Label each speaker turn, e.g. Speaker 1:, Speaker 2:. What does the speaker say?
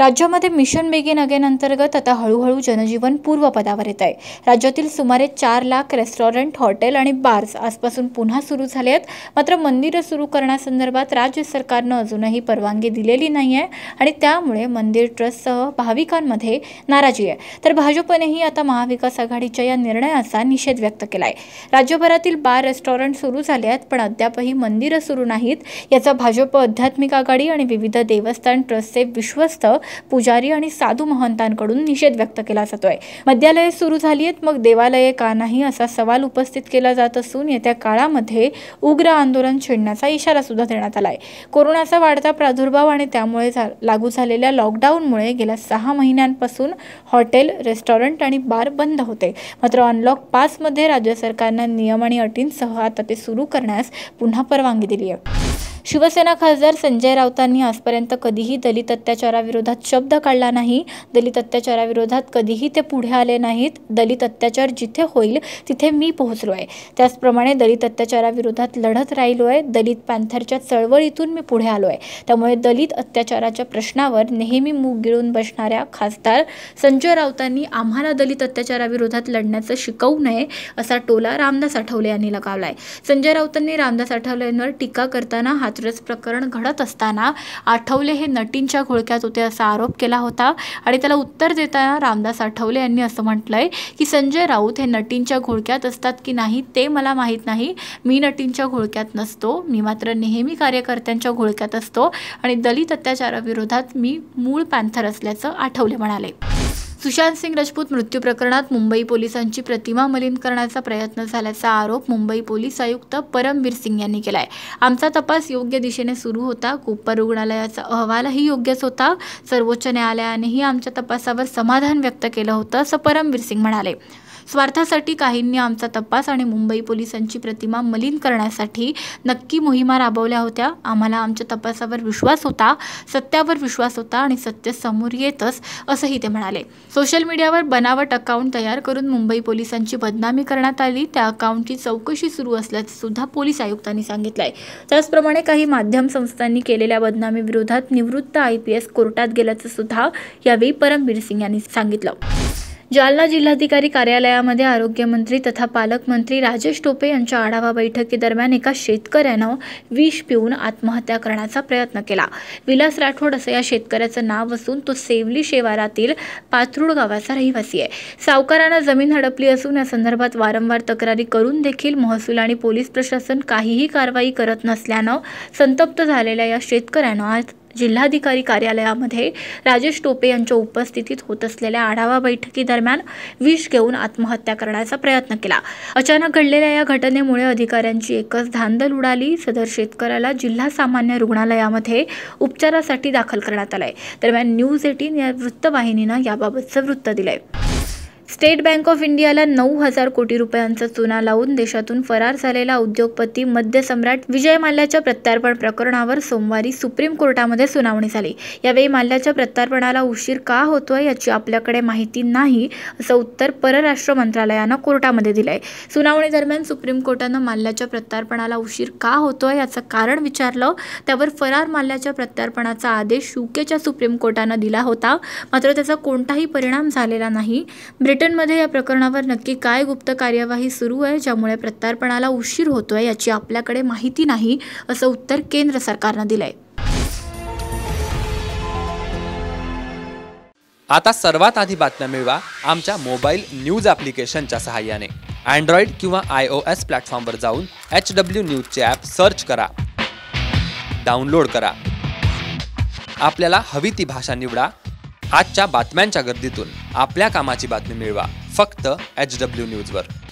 Speaker 1: राज्यामध्ये mission begin again अंतर्गत आता हळूहळू जनजीवन पूर्वपदावर येत आहे राज्यातील सुमारे चार लाख रेस्टॉरंट हॉटेल आणि बार्स आजपासून पुन्हा सुरू झाले आहेत मात्र मंदिरं सुरू करण्यासंदर्भात राज्य सरकारनं अजूनही परवानगी दिलेली नाही आहे आणि त्यामुळे मंदिर ट्रस्टसह भाविकांमध्ये नाराजी आहे तर भाजपनेही आता महाविकास आघाडीच्या या निर्णयाचा निषेध व्यक्त केला आहे राज्यभरातील बार रेस्टॉरंट सुरू झाले आहेत पण अद्यापही मंदिरं सुरू नाहीत याचा भाजप आध्यात्मिक आघाडी आणि विविध देवस्थान ट्रस्टचे विश्वस्त पुजारी आणि साधू महंतांकडून निषेध व्यक्त केला जातोय मद्यालये सुरू झाली आहेत मग देवालये का नाही असा सवाल उपस्थित केला जात असून येत्या काळामध्ये उग्र आंदोलन छेडण्याचा इशारा सुद्धा देण्यात आलाय कोरोनाचा वाढता प्रादुर्भाव आणि त्यामुळे लागू झालेल्या लॉकडाऊनमुळे गेल्या सहा महिन्यांपासून हॉटेल रेस्टॉरंट आणि बार बंद होते मात्र अनलॉक मध्ये राज्य सरकारनं नियम आणि अटींसह आता ते सुरू करण्यास पुन्हा परवानगी दिली आहे शिवसेना खासदार संजय राऊतांनी आजपर्यंत कधीही दलित अत्याचाराविरोधात शब्द काढला नाही दलित अत्याचाराविरोधात कधीही ते पुढे आले नाहीत दलित अत्याचार जिथे होईल तिथे मी पोहोचलो आहे त्याचप्रमाणे दलित अत्याचाराविरोधात लढत राहिलो आहे दलित पॅन्थरच्या चळवळीतून मी पुढे आलो आहे त्यामुळे दलित अत्याचाराच्या प्रश्नावर नेहमी मूग गिळून बसणाऱ्या खासदार संजय राऊतांनी आम्हाला दलित अत्याचाराविरोधात लढण्याचं शिकवू नये असा टोला रामदास आठवले यांनी लगावला आहे संजय राऊतांनी रामदास आठवलेंवर टीका करताना हात हाथरस प्रकरण घडत असताना आठवले हे नटींच्या घोळक्यात होते असा आरोप केला होता आणि त्याला उत्तर देताना रामदास आठवले यांनी असं म्हटलं आहे की संजय राऊत हे नटींच्या घोळक्यात असतात की नाही ते मला माहीत नाही मी नटींच्या घोळक्यात नसतो मी मात्र नेहमी कार्यकर्त्यांच्या घोळक्यात असतो आणि दलित अत्याचाराविरोधात मी मूळ पॅन्थर असल्याचं आठवले म्हणाले सुशांत सिंग राजपूत मृत्यू प्रकरणात मुंबई पोलिसांची प्रतिमा मलिन करण्याचा प्रयत्न झाल्याचा आरोप मुंबई पोलीस आयुक्त परमवीर सिंग यांनी केला आहे आमचा तपास योग्य दिशेने सुरू होता कोपर रुग्णालयाचा अहवालही योग्यच होता सर्वोच्च न्यायालयानेही आमच्या तपासावर समाधान व्यक्त केलं होतं असं परमवीर सिंग म्हणाले स्वार्थासाठी काहींनी आमचा तपास आणि मुंबई पोलिसांची प्रतिमा मलिन करण्यासाठी नक्की मोहिमा राबवल्या होत्या आम्हाला आमच्या तपासावर विश्वास होता सत्यावर विश्वास होता आणि सत्य समोर येतच असंही ते म्हणाले सोशल मीडियावर बनावट अकाउंट तयार करून मुंबई पोलिसांची बदनामी करण्यात आली त्या अकाउंटची चौकशी सुरू असल्याचं सुद्धा पोलीस आयुक्तांनी सांगितलं आहे त्याचप्रमाणे काही माध्यम संस्थांनी केलेल्या बदनामीविरोधात निवृत्त आय पी एस कोर्टात गेल्याचं सुद्धा यावेळी परमबीर सिंग यांनी सांगितलं जालना जिल्हाधिकारी कार्यालयामध्ये आरोग्यमंत्री तथा पालकमंत्री राजेश टोपे यांच्या आढावा बैठकीदरम्यान एका शेतकऱ्यानं विष पिऊन आत्महत्या करण्याचा प्रयत्न केला विलास राठोड असं या शेतकऱ्याचं नाव असून तो सेवली शेवारातील पाथरुड गावाचा रहिवासी आहे सावकारानं जमीन हडपली असून या संदर्भात वारंवार तक्रारी करून देखील महसूल आणि पोलीस प्रशासन काहीही कारवाई करत नसल्यानं संतप्त झालेल्या या शेतकऱ्यानं आज जिल्हाधिकारी कार्यालयामध्ये राजेश टोपे यांच्या उपस्थितीत होत असलेल्या आढावा बैठकीदरम्यान विष घेऊन आत्महत्या करण्याचा प्रयत्न केला अचानक घडलेल्या या घटनेमुळे अधिकाऱ्यांची एकच धांदल उडाली सदर शेतकऱ्याला जिल्हा सामान्य रुग्णालयामध्ये उपचारासाठी दाखल करण्यात आलंय दरम्यान न्यूज एटीन या वृत्तवाहिनीनं याबाबतचं वृत्त दिलंय स्टेट बँक ऑफ इंडियाला नऊ हजार कोटी रुपयांचा चुना लावून देशातून फरार झालेला उद्योगपती सम्राट विजय माल्ल्याच्या प्रत्यार्पण प्रकरणावर सोमवारी सुप्रीम कोर्टामध्ये सुनावणी झाली यावेळी माल्ल्याच्या प्रत्यार्पणाला उशीर का होतोय याची आपल्याकडे माहिती नाही असं उत्तर परराष्ट्र मंत्रालयानं कोर्टामध्ये दिलंय सुनावणी दरम्यान सुप्रीम कोर्टानं माल्ल्याच्या प्रत्यार्पणाला उशीर का होतोय याचं कारण विचारलं त्यावर फरार माल्ल्याच्या प्रत्यार्पणाचा आदेश युकेच्या सुप्रीम कोर्टानं दिला होता मात्र त्याचा कोणताही परिणाम झालेला नाही ब्रिटन ब्रिटनमध्ये या प्रकरणावर नक्की काय गुप्त कार्यवाही सुरू आहे ज्यामुळे प्रत्यार्पणाला उशीर होतोय याची आपल्याकडे माहिती नाही असं उत्तर केंद्र सरकारनं दिलं आता सर्वात आधी बातम्या मिळवा आमच्या मोबाईल न्यूज ॲप्लिकेशनच्या सहाय्याने अँड्रॉइड किंवा आय ओ एस प्लॅटफॉर्मवर जाऊन एच डब्ल्यू न्यूजचे ॲप सर्च करा डाउनलोड करा आपल्याला हवी ती भाषा निवडा आजच्या बातम्यांच्या गर्दीतून आपल्या कामाची बातमी मिळवा फक्त एच डब्ल्यू न्यूजवर